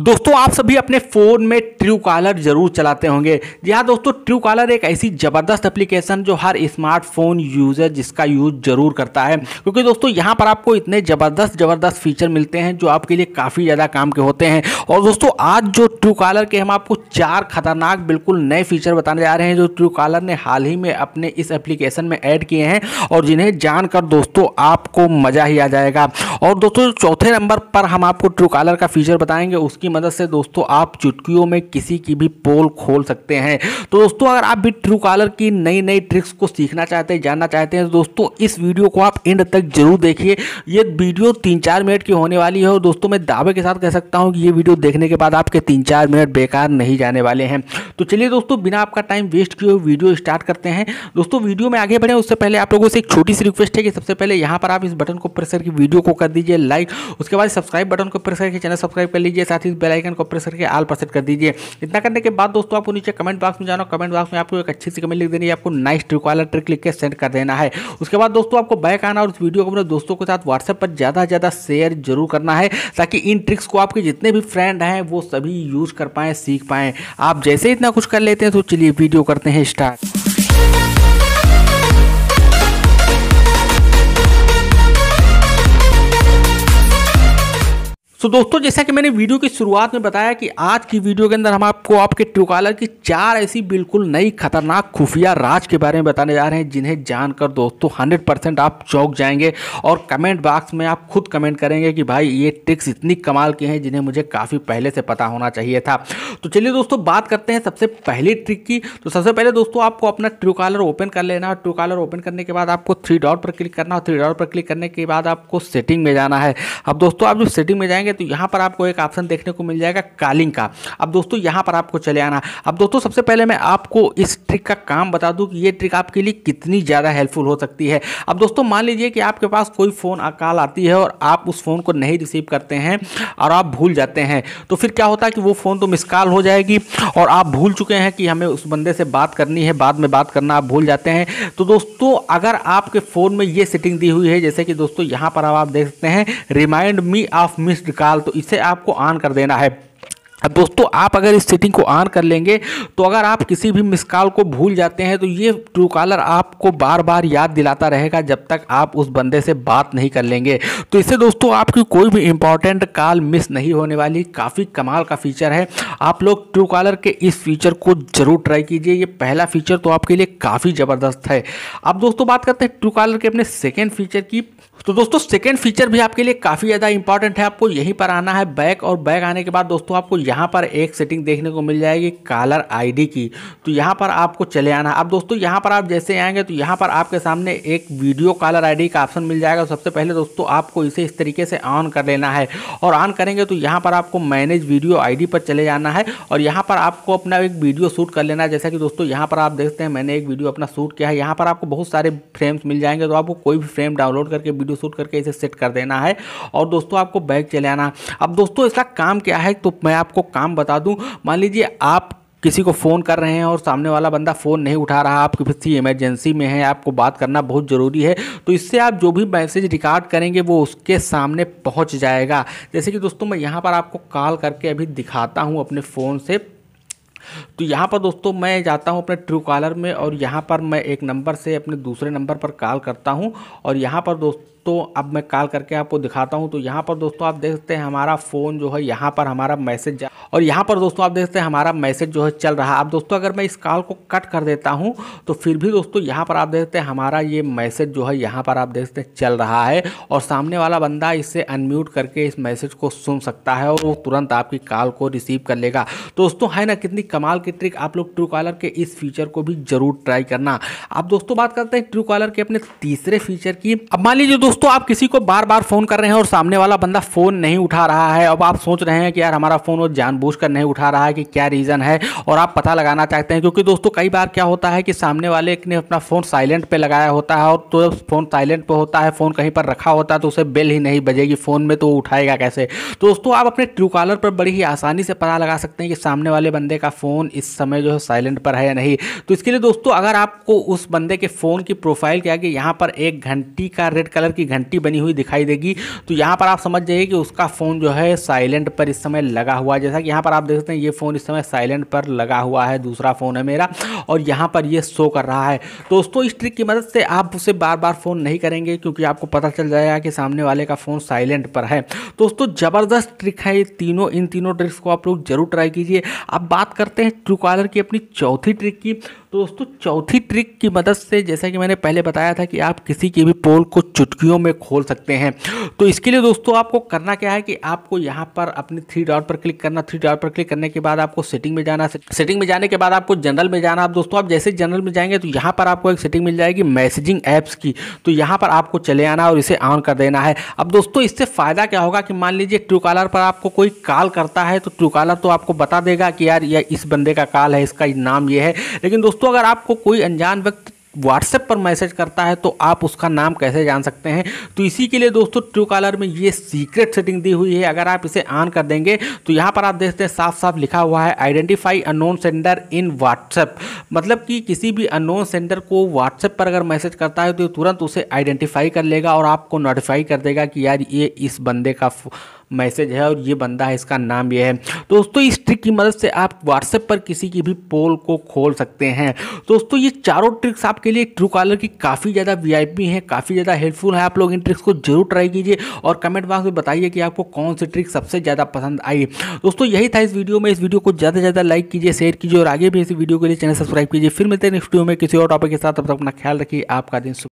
दोस्तों आप सभी अपने फ़ोन में ट्रू कॉलर जरूर चलाते होंगे जी हाँ दोस्तों ट्रू कॉलर एक ऐसी ज़बरदस्त एप्लीकेशन जो हर स्मार्टफोन यूज़र जिसका यूज ज़रूर करता है क्योंकि दोस्तों यहाँ पर आपको इतने ज़बरदस्त ज़बरदस्त फीचर मिलते हैं जो आपके लिए काफ़ी ज़्यादा काम के होते हैं और दोस्तों आज जो ट्रू कॉलर के हम आपको चार खतरनाक बिल्कुल नए फीचर बताने जा रहे हैं जो ट्रू कॉलर ने हाल ही में अपने इस एप्लीकेशन में ऐड किए हैं और जिन्हें जानकर दोस्तों आपको मज़ा ही आ जाएगा और दोस्तों चौथे नंबर पर हम आपको ट्रू कॉलर का फीचर बताएंगे उसकी की मदद से दोस्तों आप चुटकियों में किसी की भी पोल खोल सकते हैं तो दोस्तों अगर आप भी ट्रू कॉलर की नई नई ट्रिक्स को सीखना चाहते हैं जानना चाहते हैं तो दोस्तों इस वीडियो को आप एंड तक जरूर देखिए ये वीडियो तीन चार मिनट की होने वाली है और दोस्तों मैं दावे के साथ कह सकता हूँ कि ये वीडियो देखने के बाद आपके तीन चार मिनट बेकार नहीं जाने वाले हैं तो चलिए दोस्तों बिना आपका टाइम वेस्ट किए वीडियो स्टार्ट करते हैं दोस्तों वीडियो में आगे बढ़े उससे पहले आप लोगों से एक छोटी सी रिक्वेस्ट है कि सबसे पहले यहाँ पर आप इस बटन को प्रेस करके वीडियो को कर दीजिए लाइक उसके बाद सब्सक्राइब बटन को प्रेस करके चैनल सब्सक्राइब कर लीजिए साथ ही बेल आइकन को प्रेस करके आल पर कर दीजिए इतना करने के बाद दोस्तों आपको नीचे कमेंट बॉक्स में जाना कमेंट बॉक्स में आपको एक अच्छी सी कमेंट लिख देनी है आपको नाइस ट्रिक वाला ट्रिक लिख के सेंड कर देना है उसके बाद दोस्तों आपको बैक आना और इस वीडियो को अपने दोस्तों के साथ व्हाट्सएप पर ज़्यादा से ज़्यादा शेयर जरूर करना है ताकि इन ट्रिक्स को आपके जितने भी फ्रेंड हैं वो सभी यूज़ कर पाएँ सीख पाएँ आप जैसे इतना कुछ कर लेते हैं तो चलिए वीडियो करते हैं स्टार्ट सो so, दोस्तों जैसा कि मैंने वीडियो की शुरुआत में बताया कि आज की वीडियो के अंदर हम आपको आपके ट्रूकॉलर की चार ऐसी बिल्कुल नई खतरनाक खुफिया राज के बारे में बताने जा रहे हैं जिन्हें जानकर दोस्तों 100 परसेंट आप चौंक जाएंगे और कमेंट बॉक्स में आप खुद कमेंट करेंगे कि भाई ये ट्रिक्स इतनी कमाल की हैं जिन्हें मुझे काफ़ी पहले से पता होना चाहिए था तो चलिए दोस्तों बात करते हैं सबसे पहली ट्रिक की तो सबसे पहले दोस्तों आपको अपना ट्रूकॉलर ओपन कर लेना है ट्रूकॉलर ओपन करने के बाद आपको थ्री डॉट पर क्लिक करना और थ्री डॉट पर क्लिक करने के बाद आपको सेटिंग में जाना है अब दोस्तों आप जो सेटिंग में जाएंगे जाएंगे तो यहां पर आपको एक ऑप्शन देखने को मिल जाएगा कालिंग का अब दोस्तों यहां पर आपको चले आना अब दोस्तों सबसे पहले मैं आपको इस ट्रिक का काम बता दूं कि ये ट्रिक आपके लिए कितनी ज़्यादा हेल्पफुल हो सकती है अब दोस्तों मान लीजिए कि आपके पास कोई फ़ोन कॉल आती है और आप उस फ़ोन को नहीं रिसीव करते हैं और आप भूल जाते हैं तो फिर क्या होता है कि वो फ़ोन तो मिस कॉल हो जाएगी और आप भूल चुके हैं कि हमें उस बंदे से बात करनी है बाद में बात करना आप भूल जाते हैं तो दोस्तों अगर आपके फ़ोन में ये सेटिंग दी हुई है जैसे कि दोस्तों यहां पर आप देख सकते हैं रिमाइंड मी ऑफ मिस्ड काल तो इसे आपको ऑन कर देना है अब दोस्तों आप अगर इस सेटिंग को ऑन कर लेंगे तो अगर आप किसी भी मिस कॉल को भूल जाते हैं तो ये ट्रू कॉलर आपको बार बार याद दिलाता रहेगा जब तक आप उस बंदे से बात नहीं कर लेंगे तो इससे दोस्तों आपकी कोई भी इंपॉर्टेंट कॉल मिस नहीं होने वाली काफ़ी कमाल का फीचर है आप लोग ट्रू कॉलर के इस फीचर को ज़रूर ट्राई कीजिए ये पहला फीचर तो आपके लिए काफ़ी ज़बरदस्त है अब दोस्तों बात करते हैं ट्रू कॉलर के अपने सेकेंड फीचर की तो दोस्तों सेकेंड फीचर भी आपके लिए काफ़ी ज़्यादा इंपॉर्टेंट है आपको यहीं पर आना है बैक और बैक आने के बाद दोस्तों आपको यहाँ पर एक सेटिंग देखने को मिल जाएगी कालर आईडी की तो यहाँ पर आपको चले आना अब दोस्तों यहाँ पर आप जैसे आएंगे तो यहाँ पर आपके सामने एक वीडियो कॉलर आईडी का ऑप्शन मिल जाएगा तो सबसे पहले दोस्तों आपको इसे इस तरीके से ऑन कर लेना है और ऑन करेंगे तो यहाँ पर आपको मैनेज वीडियो आई पर चले जाना है और यहाँ पर आपको अपना एक वीडियो शूट कर लेना है जैसा कि दोस्तों यहाँ पर आप देखते हैं मैंने एक वीडियो अपना शूट किया है यहाँ पर आपको बहुत सारे फ्रेम्स मिल जाएंगे तो आपको कोई भी फ्रेम डाउनलोड करके वीडियो शूट करके इसे सेट कर देना है और दोस्तों आपको बैग चले आना अब दोस्तों इसका काम क्या है तो मैं आपको आपको काम बता दूँ मान लीजिए आप किसी को फ़ोन कर रहे हैं और सामने वाला बंदा फ़ोन नहीं उठा रहा आप किसी इमरजेंसी में है आपको बात करना बहुत ज़रूरी है तो इससे आप जो भी मैसेज रिकॉर्ड करेंगे वो उसके सामने पहुंच जाएगा जैसे कि दोस्तों मैं यहाँ पर आपको कॉल करके अभी दिखाता हूँ अपने फ़ोन से तो यहाँ पर दोस्तों मैं जाता हूँ अपने ट्रू कॉलर में और यहाँ पर मैं एक नंबर से अपने दूसरे नंबर पर कॉल करता हूँ और यहाँ पर दोस्तों तो अब मैं कॉल करके आपको दिखाता हूँ तो यहाँ पर दोस्तों आप देख सकते हैं हमारा फ़ोन जो है यहाँ पर हमारा मैसेज और यहाँ पर दोस्तों आप देख सकते हैं हमारा मैसेज जो है चल रहा अब दोस्तों अगर मैं इस कॉल को कट कर देता हूँ तो फिर भी दोस्तों यहाँ पर आप देख सकते हैं हमारा ये मैसेज जो है यहाँ पर आप देख सकते हैं चल रहा है और सामने वाला बंदा इसे अनम्यूट करके इस मैसेज को सुन सकता है और वो तुरंत आपकी कॉल को रिसीव कर लेगा तो दोस्तों है ना कितनी कमाल की ट्रिक आप लोग ट्रू कॉलर के इस फीचर को भी जरूर ट्राई करना अब दोस्तों बात करते हैं ट्रू कॉलर के अपने तीसरे फीचर की अब मान लीजिए दोस्तों आप किसी को बार बार फ़ोन कर रहे हैं और सामने वाला बंदा फ़ोन नहीं उठा रहा है अब आप सोच रहे हैं कि यार हमारा फ़ोन वो जानबूझ कर नहीं उठा रहा है कि क्या रीज़न है और आप पता लगाना चाहते हैं क्योंकि दोस्तों कई बार क्या होता है कि सामने वाले ने अपना फ़ोन साइलेंट पे लगाया होता है और तो फ़ोन साइलेंट पे होता है फ़ोन कहीं पर रखा होता है तो उसे बेल ही नहीं बजेगी फ़ोन में तो उठाएगा कैसे तो दोस्तों आप अपने ट्रू कॉलर पर बड़ी ही आसानी से पता लगा सकते हैं कि सामने वाले बंदे का फ़ोन इस समय जो है साइलेंट पर है या नहीं तो इसके लिए दोस्तों अगर आपको उस बंदे के फ़ोन की प्रोफाइल क्या आगे यहाँ पर एक घंटी का रेड कलर की घंटी बनी हुई दिखाई देगी तो यहाँ पर आप समझ जाइए कि उसका फ़ोन जो है साइलेंट पर इस समय लगा हुआ है जैसा कि यहाँ पर आप देख सकते हैं ये फ़ोन इस समय साइलेंट पर लगा हुआ है दूसरा फ़ोन है मेरा और यहाँ पर ये शो कर रहा है दोस्तों इस ट्रिक की मदद से आप उसे बार बार फ़ोन नहीं करेंगे क्योंकि आपको पता चल जाएगा कि सामने वाले का फ़ोन साइलेंट पर है दोस्तों ज़बरदस्त ट्रिक है ये तीनों इन तीनों ट्रिक्स को आप लोग जरूर ट्राई कीजिए अब बात करते हैं ट्रू कॉलर की अपनी चौथी ट्रिक की दोस्तों चौथी ट्रिक की मदद से जैसा कि मैंने पहले बताया था कि आप किसी के भी पोल को चुटकी जियो में खोल सकते हैं तो इसके लिए दोस्तों आपको करना क्या है कि आपको यहाँ पर अपने थ्री डॉट पर क्लिक करना थ्री डॉट पर क्लिक करने के बाद आपको सेटिंग में जाना सेटिंग में जाने के बाद आपको जनरल में जाना आप दोस्तों आप जैसे जनरल में जाएंगे तो यहाँ पर आपको एक सेटिंग मिल जाएगी मैसेजिंग ऐप्स की तो यहाँ पर आपको चले आना और इसे ऑन कर देना है अब दोस्तों इससे फ़ायदा क्या होगा कि मान लीजिए ट्रू कॉलर पर आपको कोई कॉल करता है तो ट्रू कॉलर तो आपको बता देगा कि यार यह इस बंदे का कॉल है इसका नाम ये है लेकिन दोस्तों अगर आपको कोई अनजान व्यक्ति व्हाट्सएप पर मैसेज करता है तो आप उसका नाम कैसे जान सकते हैं तो इसी के लिए दोस्तों ट्रू कॉलर में ये सीक्रेट सेटिंग दी हुई है अगर आप इसे ऑन कर देंगे तो यहाँ पर आप देखते हैं साफ साफ लिखा हुआ है identify unknown sender in WhatsApp मतलब कि किसी भी अनोन सेंडर को व्हाट्सएप पर अगर मैसेज करता है तो तुरंत उसे आइडेंटिफाई कर लेगा और आपको नोटिफाई कर देगा कि यार ये इस बंदे का मैसेज है और ये बंदा है इसका नाम ये है दोस्तों इस ट्रिक की मदद से आप व्हाट्सएप पर किसी की भी पोल को खोल सकते हैं दोस्तों ये चारों ट्रिक्स आपके लिए ट्रू कॉलर की काफ़ी ज़्यादा वी हैं काफ़ी ज़्यादा हेल्पफुल है आप लोग इन ट्रिक्स को जरूर ट्राई कीजिए और कमेंट बॉक्स में बताइए कि आपको कौन सी ट्रिक सबसे ज़्यादा पसंद आई दोस्तों यही था इस वीडियो में इस वीडियो को ज़्यादा से ज़्यादा लाइक कीजिए शेयर कीजिए और आगे भी इस वीडियो के लिए चैनल सब्सक्राइब कीजिए फिर मिलते हैं नेक्स्ट वीडियो में किसी और टॉपिक के साथ अपना ख्याल रखिए आपका दिन